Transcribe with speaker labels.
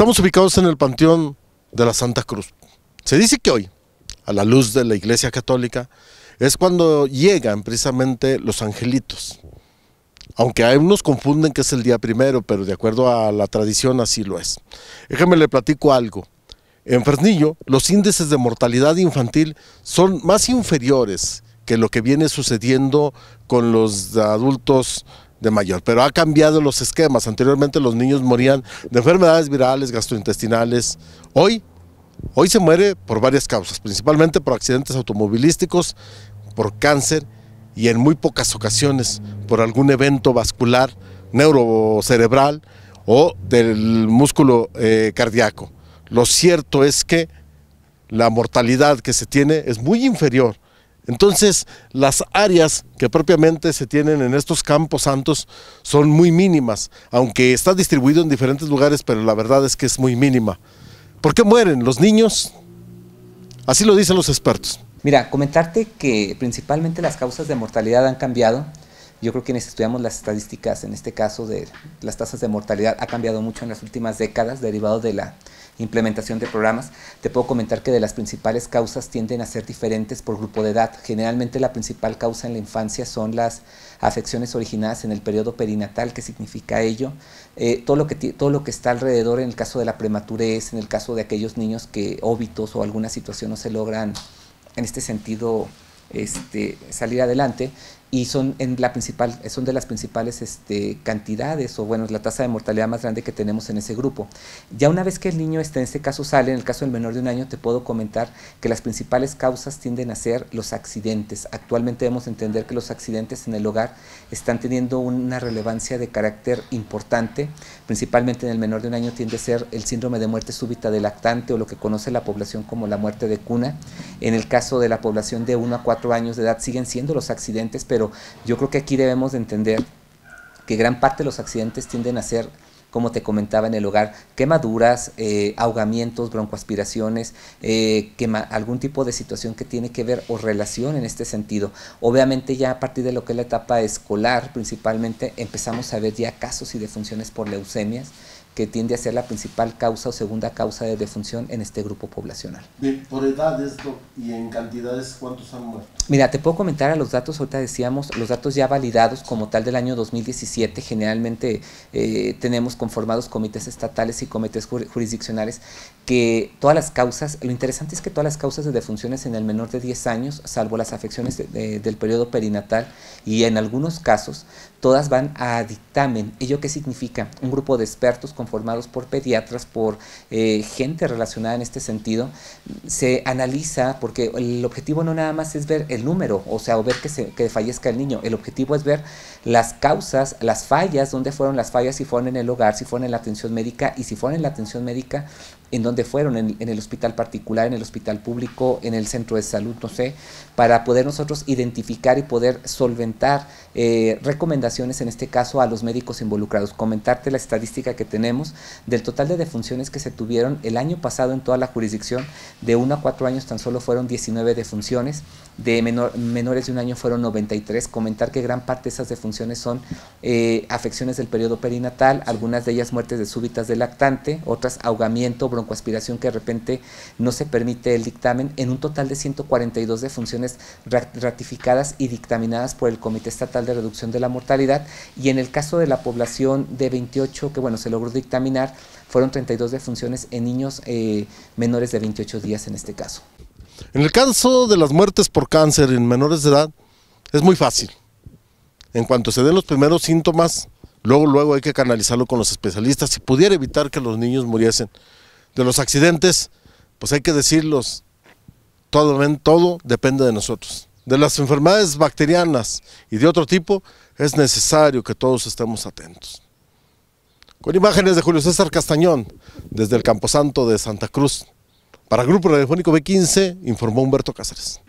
Speaker 1: Estamos ubicados en el Panteón de la Santa Cruz. Se dice que hoy, a la luz de la Iglesia Católica, es cuando llegan precisamente los angelitos. Aunque hay unos confunden que es el día primero, pero de acuerdo a la tradición así lo es. Déjame le platico algo. En Fernillo, los índices de mortalidad infantil son más inferiores que lo que viene sucediendo con los adultos de mayor, pero ha cambiado los esquemas. Anteriormente los niños morían de enfermedades virales, gastrointestinales. Hoy, hoy se muere por varias causas, principalmente por accidentes automovilísticos, por cáncer y en muy pocas ocasiones por algún evento vascular, neurocerebral o del músculo eh, cardíaco. Lo cierto es que la mortalidad que se tiene es muy inferior entonces, las áreas que propiamente se tienen en estos campos santos son muy mínimas, aunque está distribuido en diferentes lugares, pero la verdad es que es muy mínima. ¿Por qué mueren los
Speaker 2: niños? Así lo dicen los expertos. Mira, comentarte que principalmente las causas de mortalidad han cambiado. Yo creo que quienes este, estudiamos las estadísticas, en este caso de las tasas de mortalidad, ha cambiado mucho en las últimas décadas, derivado de la implementación de programas. Te puedo comentar que de las principales causas tienden a ser diferentes por grupo de edad. Generalmente la principal causa en la infancia son las afecciones originadas en el periodo perinatal, ¿qué significa ello? Eh, todo, lo que todo lo que está alrededor en el caso de la prematurez, en el caso de aquellos niños que óbitos o alguna situación no se logran en este sentido este, salir adelante y son, en la principal, son de las principales este, cantidades, o bueno, es la tasa de mortalidad más grande que tenemos en ese grupo. Ya una vez que el niño, está en este caso, sale, en el caso del menor de un año, te puedo comentar que las principales causas tienden a ser los accidentes. Actualmente debemos entender que los accidentes en el hogar están teniendo una relevancia de carácter importante, principalmente en el menor de un año tiende a ser el síndrome de muerte súbita del lactante o lo que conoce la población como la muerte de cuna. En el caso de la población de 1 a 4 años de edad siguen siendo los accidentes, pero yo creo que aquí debemos de entender que gran parte de los accidentes tienden a ser como te comentaba en el hogar, quemaduras, eh, ahogamientos, broncoaspiraciones, eh, algún tipo de situación que tiene que ver o relación en este sentido. Obviamente ya a partir de lo que es la etapa escolar principalmente empezamos a ver ya casos y defunciones por leucemias tiende a ser la principal causa o segunda causa de defunción en este grupo poblacional.
Speaker 1: Bien, por edades y en cantidades, ¿cuántos han muerto?
Speaker 2: Mira, te puedo comentar a los datos, ahorita decíamos, los datos ya validados como tal del año 2017, generalmente eh, tenemos conformados comités estatales y comités jurisdiccionales, que todas las causas, lo interesante es que todas las causas de defunciones en el menor de 10 años, salvo las afecciones del periodo perinatal y en algunos casos, todas van a dictamen. ¿Ello qué significa? Un grupo de expertos con formados por pediatras, por eh, gente relacionada en este sentido, se analiza, porque el objetivo no nada más es ver el número, o sea, o ver que, se, que fallezca el niño, el objetivo es ver las causas, las fallas, dónde fueron las fallas, si fueron en el hogar, si fueron en la atención médica, y si fueron en la atención médica, en dónde fueron, en, el hospital particular, en el hospital público, en el centro de salud, no sé, para poder nosotros identificar y poder solventar eh, recomendaciones, en este caso, a los médicos involucrados. Comentarte la estadística que tenemos del total de defunciones que se tuvieron el año pasado en toda la jurisdicción, de 1 a 4 años tan solo fueron 19 defunciones, de menores de un año fueron 93. Comentar que gran parte de esas defunciones son eh, afecciones del periodo perinatal, algunas de ellas muertes de súbitas de lactante, otras ahogamiento, con aspiración que de repente no se permite el dictamen, en un total de 142 defunciones ratificadas y dictaminadas por el Comité Estatal de Reducción de la Mortalidad, y en el caso de la población de 28, que bueno, se logró dictaminar, fueron 32 defunciones en niños eh, menores de 28 días en este caso.
Speaker 1: En el caso de las muertes por cáncer en menores de edad, es muy fácil. En cuanto se den los primeros síntomas, luego, luego hay que canalizarlo con los especialistas si pudiera evitar que los niños muriesen de los accidentes, pues hay que decirlos, todo, depende de nosotros. De las enfermedades bacterianas y de otro tipo, es necesario que todos estemos atentos. Con imágenes de Julio César Castañón, desde el Camposanto de Santa Cruz, para el Grupo Radiofónico B15, informó Humberto Cáceres.